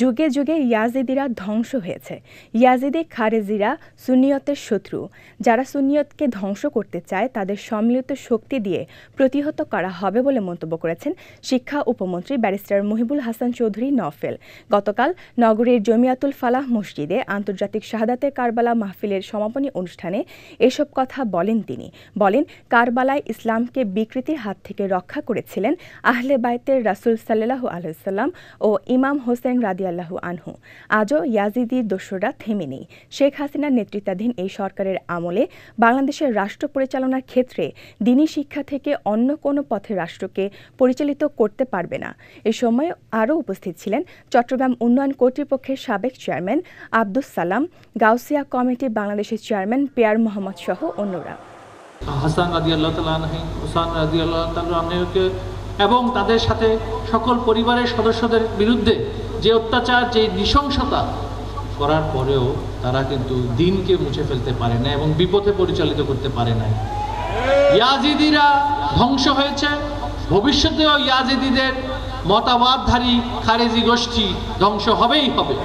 যুগে যুগে ইয়াজিদিরা ধ্বংস হয়েছে ইয়াজিদি খারেজিরা সুনিয়তের শত্রু যারা সুনিয়তকে ধ্বংস করতে চায় তাদের সম্মিলিত শক্তি দিয়ে প্রতিহত করা হবে বলে মন্তব্য করেছেন শিক্ষা উপমন্ত্রী ব্যারিস্টার মহিবুল হাসান চৌধুরী নফেল গতকাল নগরীর জমিয়াতুল ফালাহ মসজিদে আন্তর্জাতিক শাহাদাতের কারবালা মাহফিলের সমাপনী অনুষ্ঠানে এসব কথা বলেন তিনি বলেন কারবালায় ইসলামকে বিকৃতির হাত থেকে রক্ষা করেছিলেন আহলে বাইতের রাসুল সাল্লাহ আলহাম ও ইমাম হোসেন রাজ রাদিয়াল্লাহু আনহু আজও ইয়াজিদির দস্যুরা থেমে নেই শেখ হাসিনার নেতৃত্বাধীন এই সরকারের আমলে বাংলাদেশের রাষ্ট্র পরিচালনার ক্ষেত্রে দিনই শিক্ষা থেকে অন্য কোনো পথে রাষ্ট্রকে পরিচালিত করতে পারবে না এ সময় আরও উপস্থিত ছিলেন চট্টগ্রাম উন্নয়ন কর্তৃপক্ষের সাবেক চেয়ারম্যান আব্দুস সালাম গাউসিয়া কমিটি বাংলাদেশের চেয়ারম্যান পেয়ার মোহাম্মদ সহ অন্যরা হাসান রাজি আল্লাহ তালাহি হুসান রাজি আল্লাহ তালকে এবং তাদের সাথে সকল পরিবারের সদস্যদের বিরুদ্ধে যে অত্যাচার যে নৃশংসতা করার পরেও তারা কিন্তু দিনকে মুছে ফেলতে পারে না এবং বিপথে পরিচালিত করতে পারে নাই ইয়াজিদিরা ধ্বংস হয়েছে ভবিষ্যতেও ইয়াজিদিদের মতাবাদধারী খারেজি গোষ্ঠী ধ্বংস হবেই হবে